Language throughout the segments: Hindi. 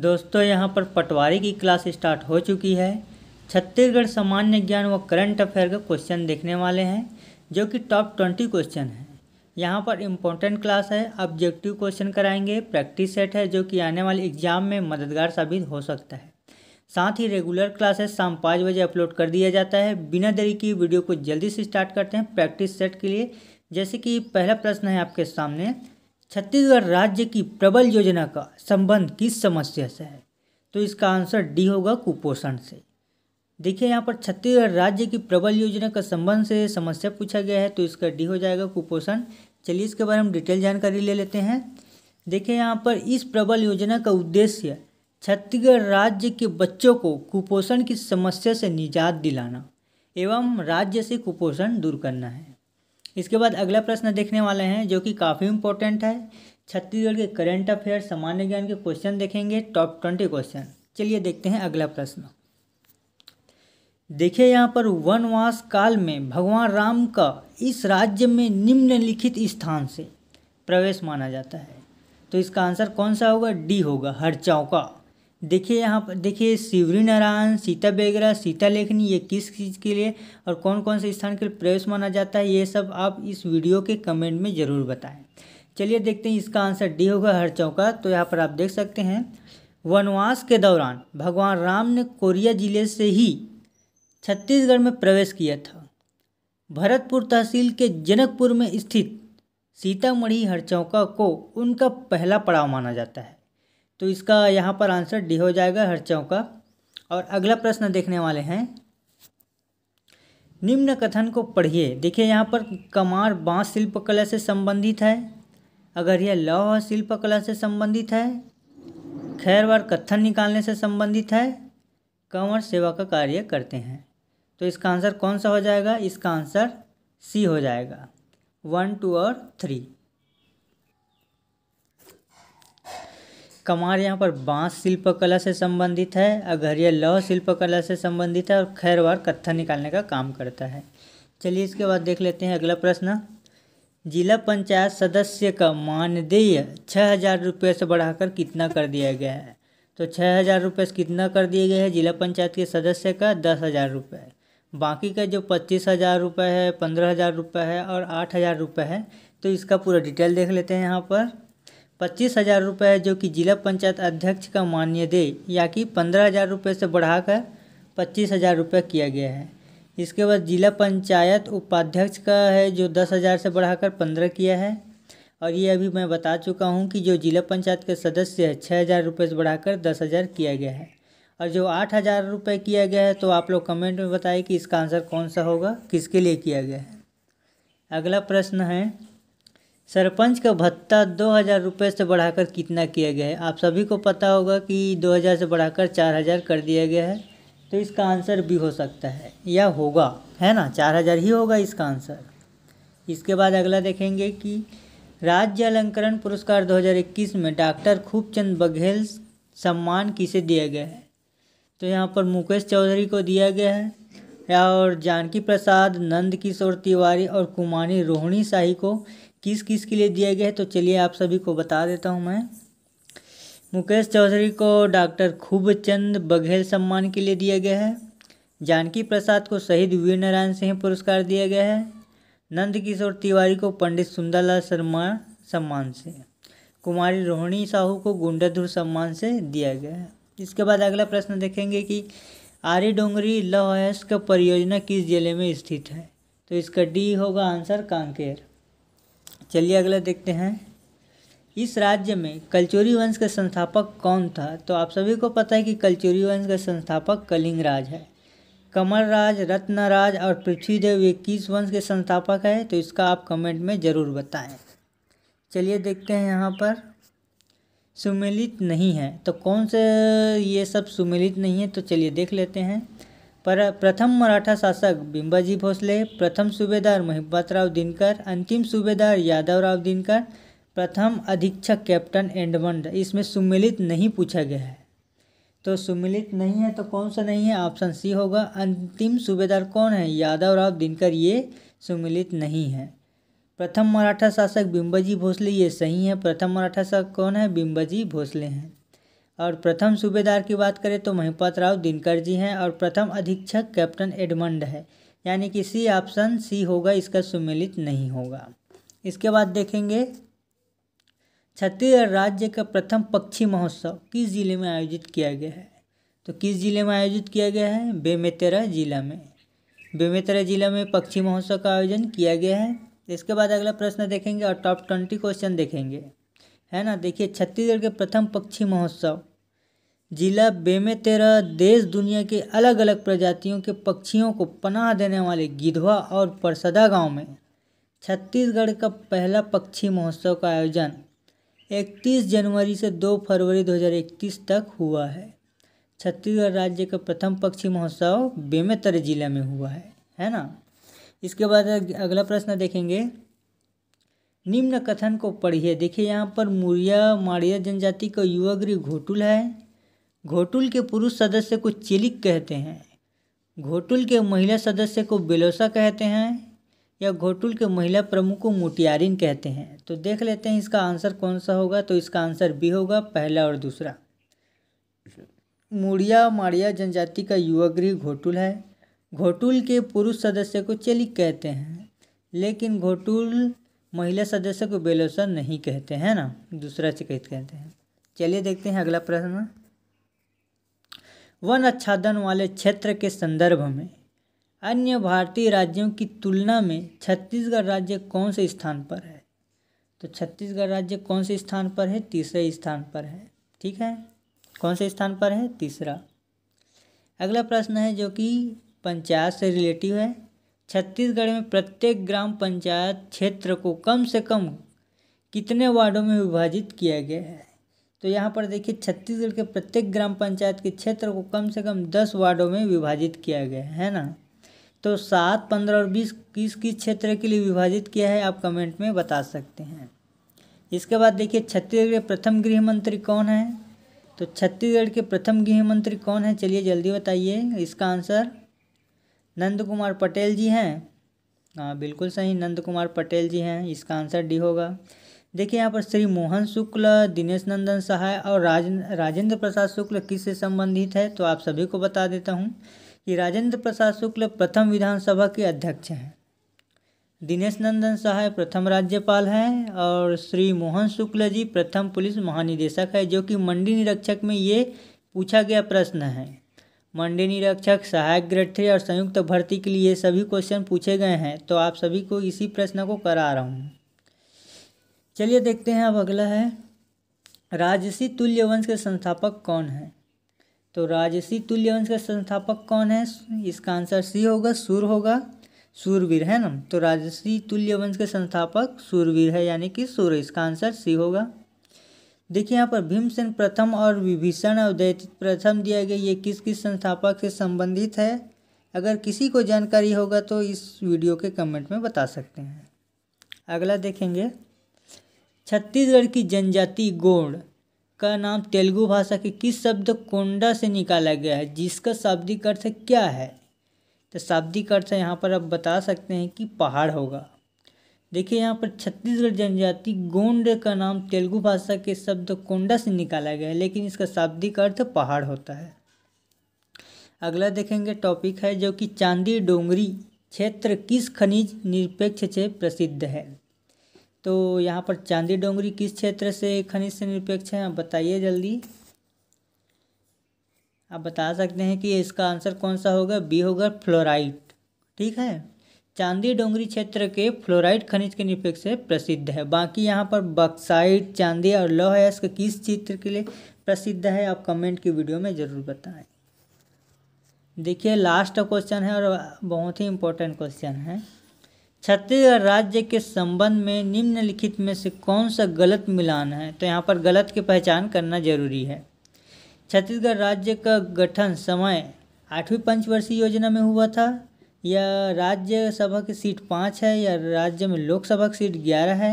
दोस्तों यहाँ पर पटवारी की क्लास स्टार्ट हो चुकी है छत्तीसगढ़ सामान्य ज्ञान व करंट अफेयर के क्वेश्चन देखने वाले हैं जो कि टॉप ट्वेंटी क्वेश्चन है यहाँ पर इम्पोर्टेंट क्लास है ऑब्जेक्टिव क्वेश्चन कराएंगे प्रैक्टिस सेट है जो कि आने वाले एग्जाम में मददगार साबित हो सकता है साथ ही रेगुलर क्लासेस शाम पाँच बजे अपलोड कर दिया जाता है बिना देरी की वीडियो को जल्दी से स्टार्ट करते हैं प्रैक्टिस सेट के लिए जैसे कि पहला प्रश्न है आपके सामने छत्तीसगढ़ राज्य की प्रबल योजना का संबंध किस समस्या से है तो इसका आंसर डी होगा कुपोषण से देखिए यहाँ पर छत्तीसगढ़ राज्य की प्रबल योजना का संबंध से समस्या पूछा गया है तो इसका डी हो जाएगा कुपोषण चलिए इसके बारे में डिटेल जानकारी ले लेते हैं देखिए यहाँ पर इस प्रबल योजना का उद्देश्य छत्तीसगढ़ राज्य के बच्चों को कुपोषण की समस्या से निजात दिलाना एवं राज्य से कुपोषण दूर करना है इसके बाद अगला प्रश्न देखने वाले हैं जो कि काफ़ी इंपॉर्टेंट है छत्तीसगढ़ के करंट अफेयर सामान्य ज्ञान के क्वेश्चन देखेंगे टॉप ट्वेंटी क्वेश्चन चलिए देखते हैं अगला प्रश्न देखिए यहाँ पर वनवास काल में भगवान राम का इस राज्य में निम्नलिखित स्थान से प्रवेश माना जाता है तो इसका आंसर कौन सा होगा डी होगा हर चौका देखिए यहाँ पर देखिए शिवरी नारायण सीता बेगरा सीता लेखनी ये किस चीज़ के लिए और कौन कौन से स्थान के लिए प्रवेश माना जाता है ये सब आप इस वीडियो के कमेंट में ज़रूर बताएं चलिए देखते हैं इसका आंसर डी होगा हर चौका तो यहाँ पर आप देख सकते हैं वनवास के दौरान भगवान राम ने कोरिया जिले से ही छत्तीसगढ़ में प्रवेश किया था भरतपुर तहसील के जनकपुर में स्थित सीतामढ़ी हरचौका को उनका पहला पड़ाव माना जाता है तो इसका यहाँ पर आंसर डी हो जाएगा हर चौका और अगला प्रश्न देखने वाले हैं निम्न कथन को पढ़िए देखिए यहाँ पर कमार बाँस शिल्पकला से संबंधित है अगर यह लौह शिल्पकला से संबंधित है खैर वार कथन निकालने से संबंधित है कंवर सेवा का कार्य करते हैं तो इसका आंसर कौन सा हो जाएगा इसका आंसर सी हो जाएगा वन टू और थ्री कमार यहाँ पर बांस शिल्पकला से संबंधित है अघरिया लौह शिल्पकला से संबंधित है और खैरवार कत्था निकालने का काम करता है चलिए इसके बाद देख लेते हैं अगला प्रश्न जिला पंचायत सदस्य का मानदेय छः हज़ार रुपये से बढ़ाकर कितना कर दिया गया है तो छः हज़ार रुपये से कितना कर दिया गया है जिला पंचायत के सदस्य का दस हज़ार रुपये बाकी का जो पच्चीस हज़ार रुपये है पंद्रह हज़ार रुपये है और आठ हज़ार रुपये है तो इसका पूरा डिटेल देख लेते हैं यहाँ पर पच्चीस हज़ार रुपये जो कि जिला पंचायत अध्यक्ष का मान्य दे या कि पंद्रह हज़ार रुपये से बढ़ाकर पच्चीस हज़ार रुपये किया गया है इसके बाद जिला पंचायत उपाध्यक्ष का है जो दस हज़ार से बढ़ाकर पंद्रह किया है और ये अभी मैं बता चुका हूँ कि जो जिला पंचायत के सदस्य है छः हज़ार रुपये से बढ़ाकर दस हज़ार किया गया है और जो आठ हज़ार रुपये किया गया है तो आप लोग कमेंट में बताइए कि इसका आंसर कौन सा होगा किसके लिए किया गया है अगला प्रश्न है सरपंच का भत्ता दो हज़ार रुपये से बढ़ाकर कितना किया गया है आप सभी को पता होगा कि दो हज़ार से बढ़ाकर चार हज़ार कर दिया गया है तो इसका आंसर भी हो सकता है या होगा है ना चार हज़ार ही होगा इसका आंसर इसके बाद अगला देखेंगे कि राज्य अलंकरण पुरस्कार 2021 में डॉक्टर खूबचंद बघेल सम्मान किसे दिया गया है तो यहाँ पर मुकेश चौधरी को दिया गया है और जानकी प्रसाद नंद किशोर तिवारी और कुमारी रोहिणी शाही को किस किस के लिए दिया गया है तो चलिए आप सभी को बता देता हूँ मैं मुकेश चौधरी को डॉक्टर खूबचंद बघेल सम्मान के लिए दिया गया है जानकी प्रसाद को शहीद वीर नारायण सिंह पुरस्कार दिया गया है नंद किशोर तिवारी को पंडित सुंदरलाल शर्मा सम्मान से कुमारी रोहिणी साहू को गुंडाधुर सम्मान से दिया गया है इसके बाद अगला प्रश्न देखेंगे कि आर्य डोंगरी लौहयस्क परियोजना किस जिले में स्थित है तो इसका डी होगा आंसर कांकेर चलिए अगला देखते हैं इस राज्य में कलचोरी वंश का संस्थापक कौन था तो आप सभी को पता है कि कलचोरी वंश का संस्थापक कलिंग राज है कमलराज रत्नराज और पृथ्वीदेव ये किस वंश के संस्थापक है तो इसका आप कमेंट में ज़रूर बताएं चलिए देखते हैं यहाँ पर सुमिलित नहीं है तो कौन से ये सब सुमिलित नहीं है तो चलिए देख लेते हैं पर प्रथम मराठा शासक बिंबाजी भोसले प्रथम सूबेदार महिपातराव दिनकर अंतिम सूबेदार यादवराव दिनकर प्रथम अधीक्षक कैप्टन एंडमंड इसमें सुमिलित नहीं पूछा गया है तो सुमिलित नहीं है तो कौन सा नहीं है ऑप्शन सी होगा अंतिम सूबेदार कौन है यादवराव दिनकर ये सुमिलित नहीं है प्रथम मराठा शासक बिंबाजी भोसले ये सही है प्रथम मराठा शासक कौन है बिंबाजी भोसले हैं और प्रथम सूबेदार की बात करें तो महिपत राव दिनकर जी हैं और प्रथम अधीक्षक कैप्टन एडमंड है यानी कि सी ऑप्शन सी होगा इसका सुमिलित नहीं होगा इसके बाद देखेंगे छत्तीसगढ़ राज्य का प्रथम पक्षी महोत्सव किस जिले में आयोजित किया गया है तो किस जिले में आयोजित किया गया है बेमेतरा जिला में बेमेतरा जिला में पक्षी महोत्सव का आयोजन किया गया है इसके बाद अगला प्रश्न देखेंगे और टॉप ट्वेंटी क्वेश्चन देखेंगे है ना देखिए छत्तीसगढ़ के प्रथम पक्षी महोत्सव जिला बेमेतेरा देश दुनिया के अलग अलग प्रजातियों के पक्षियों को पनाह देने वाले गिधवा और परसदा गांव में छत्तीसगढ़ का पहला पक्षी महोत्सव का आयोजन 31 जनवरी से 2 फरवरी 2021 तक हुआ है छत्तीसगढ़ राज्य का प्रथम पक्षी महोत्सव बेमेतर जिला में हुआ है है ना इसके बाद अगला प्रश्न देखेंगे निम्न कथन को पढ़िए देखिए यहाँ पर मुरिया माड़िया जनजाति का युवागृह घोटुल है घोटुल के पुरुष सदस्य को चिलिक कहते हैं घोटुल के महिला सदस्य को बेलोसा कहते हैं या घोटुल के महिला प्रमुख को मोटियारिन कहते हैं तो देख लेते हैं इसका आंसर कौन सा होगा तो इसका आंसर बी होगा पहला और दूसरा मुड़िया माड़िया जनजाति का युवागृह घोटुल है घोटुल के पुरुष सदस्य को चिलिक कहते हैं लेकिन घोटुल महिला सदस्य को बेलोसन नहीं कहते हैं ना दूसरा चिकित कहते हैं चलिए देखते हैं अगला प्रश्न वन आच्छादन वाले क्षेत्र के संदर्भ में अन्य भारतीय राज्यों की तुलना में छत्तीसगढ़ राज्य कौन से स्थान पर है तो छत्तीसगढ़ राज्य कौन से स्थान पर है तीसरे स्थान पर है ठीक है कौन से स्थान पर है तीसरा अगला प्रश्न है जो कि पंचायत से रिलेटिव है छत्तीसगढ़ में प्रत्येक ग्राम पंचायत क्षेत्र को कम से कम कितने वार्डों में विभाजित किया गया है तो यहाँ पर देखिए छत्तीसगढ़ के प्रत्येक ग्राम पंचायत के क्षेत्र को कम से कम दस वार्डों में विभाजित किया गया है ना तो सात पंद्रह और बीस किस किस क्षेत्र के लिए विभाजित किया है आप कमेंट में बता सकते हैं इसके बाद देखिए छत्तीसगढ़ के प्रथम गृह मंत्री कौन है तो छत्तीसगढ़ के प्रथम गृह मंत्री कौन है चलिए जल्दी बताइए इसका आंसर नंद कुमार पटेल जी हैं हाँ बिल्कुल सही नंद कुमार पटेल जी हैं इसका आंसर डी होगा देखिए यहाँ पर श्री मोहन शुक्ल दिनेश नंदन सहाय और राज राजेंद्र प्रसाद शुक्ल किस से संबंधित है तो आप सभी को बता देता हूँ कि राजेंद्र प्रसाद शुक्ल प्रथम विधानसभा के अध्यक्ष हैं दिनेश नंदन सहाय प्रथम राज्यपाल हैं और श्री मोहन शुक्ल जी प्रथम पुलिस महानिदेशक है जो कि मंडी निरीक्षक में ये पूछा गया प्रश्न है मंडी निरीक्षक सहायक ग्रेड थ्री और संयुक्त भर्ती के लिए सभी क्वेश्चन पूछे गए हैं तो आप सभी को इसी प्रश्न को करा रहा हूँ चलिए देखते हैं अब अगला है राजसी तुल्य वंश के संस्थापक कौन है तो राजसी तुल्य वंश के संस्थापक कौन है इसका आंसर सी होगा सूर होगा सूरवीर है ना तो राजसी तुल्य वंश के संस्थापक सूरवीर है यानी कि सूर्य इसका आंसर सी होगा देखिए यहाँ पर भीमसेन प्रथम और विभीषण और प्रथम दिया गया ये किस किस संस्थापक से संबंधित है अगर किसी को जानकारी होगा तो इस वीडियो के कमेंट में बता सकते हैं अगला देखेंगे छत्तीसगढ़ की जनजाति गोंड का नाम तेलुगु भाषा के किस शब्द कोंडा से निकाला गया है जिसका शाब्दिक अर्थ क्या है तो शाब्दिक अर्थ यहाँ पर आप बता सकते हैं कि पहाड़ होगा देखिए यहाँ पर छत्तीसगढ़ जनजाति गोंड का नाम तेलुगु भाषा के शब्द कोंडा से निकाला गया है लेकिन इसका शाब्दिक अर्थ पहाड़ होता है अगला देखेंगे टॉपिक है जो कि चांदी डोंगरी क्षेत्र किस खनिज निरपेक्ष से प्रसिद्ध है तो यहाँ पर चांदी डोंगरी किस क्षेत्र से खनिज से निरपेक्ष है आप बताइए जल्दी आप बता सकते हैं कि इसका आंसर कौन सा होगा बी होगा फ्लोराइट ठीक है चांदी डोंगरी क्षेत्र के फ्लोराइड खनिज के निपेक्ष से प्रसिद्ध है बाकी यहाँ पर बक्साइट चांदी और लौह अयस्क किस चित्र के लिए प्रसिद्ध है आप कमेंट की वीडियो में ज़रूर बताएं देखिए लास्ट क्वेश्चन है और बहुत ही इम्पोर्टेंट क्वेश्चन है छत्तीसगढ़ राज्य के संबंध में निम्नलिखित में से कौन सा गलत मिलान है तो यहाँ पर गलत की पहचान करना जरूरी है छत्तीसगढ़ राज्य का गठन समय आठवीं पंचवर्षीय योजना में हुआ था या राज्यसभा की सीट पाँच है या राज्य में लोकसभा की सीट ग्यारह है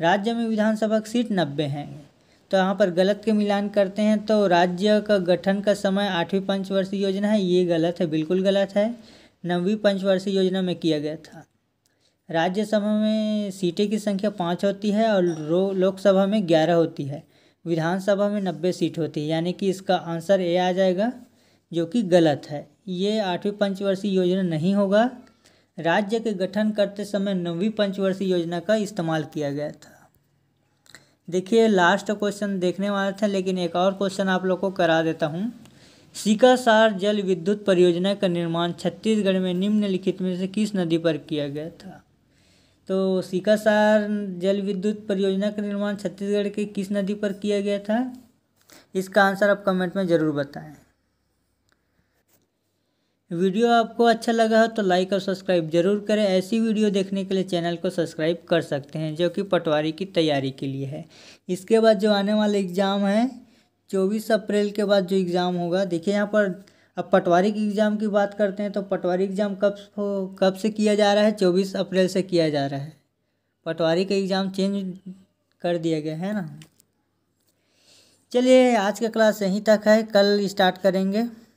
राज्य में विधानसभा की सीट नब्बे हैं तो यहाँ पर गलत के मिलान करते हैं तो राज्य का गठन का समय आठवीं पंचवर्षीय योजना है ये गलत है बिल्कुल गलत है नवीं पंचवर्षीय योजना में किया गया था राज्यसभा में सीटें की संख्या पाँच होती है और लोकसभा में ग्यारह होती है विधानसभा में नब्बे सीट होती है यानी कि इसका आंसर ए आ जाएगा जो कि गलत है ये आठवीं पंचवर्षीय योजना नहीं होगा राज्य के गठन करते समय नौवीं पंचवर्षीय योजना का इस्तेमाल किया गया था देखिए लास्ट क्वेश्चन देखने वाला था लेकिन एक और क्वेश्चन आप लोग को करा देता हूँ सिकासार जल विद्युत परियोजना का निर्माण छत्तीसगढ़ में निम्नलिखित में से किस नदी पर किया गया था तो सिकासार जल विद्युत परियोजना का निर्माण छत्तीसगढ़ के किस नदी पर किया गया था इसका आंसर आप कमेंट में ज़रूर बताएं वीडियो आपको अच्छा लगा हो तो लाइक और सब्सक्राइब जरूर करें ऐसी वीडियो देखने के लिए चैनल को सब्सक्राइब कर सकते हैं जो कि पटवारी की तैयारी के लिए है इसके बाद जो आने वाला एग्ज़ाम है चौबीस अप्रैल के बाद जो एग्ज़ाम होगा देखिए यहाँ पर अब पटवारी के एग्ज़ाम की बात करते हैं तो पटवारी एग्ज़ाम कब हो कब से किया जा रहा है चौबीस अप्रैल से किया जा रहा है पटवारी का एग्ज़ाम चेंज कर दिया गया है ना चलिए आज का क्लास यहीं तक है कल स्टार्ट करेंगे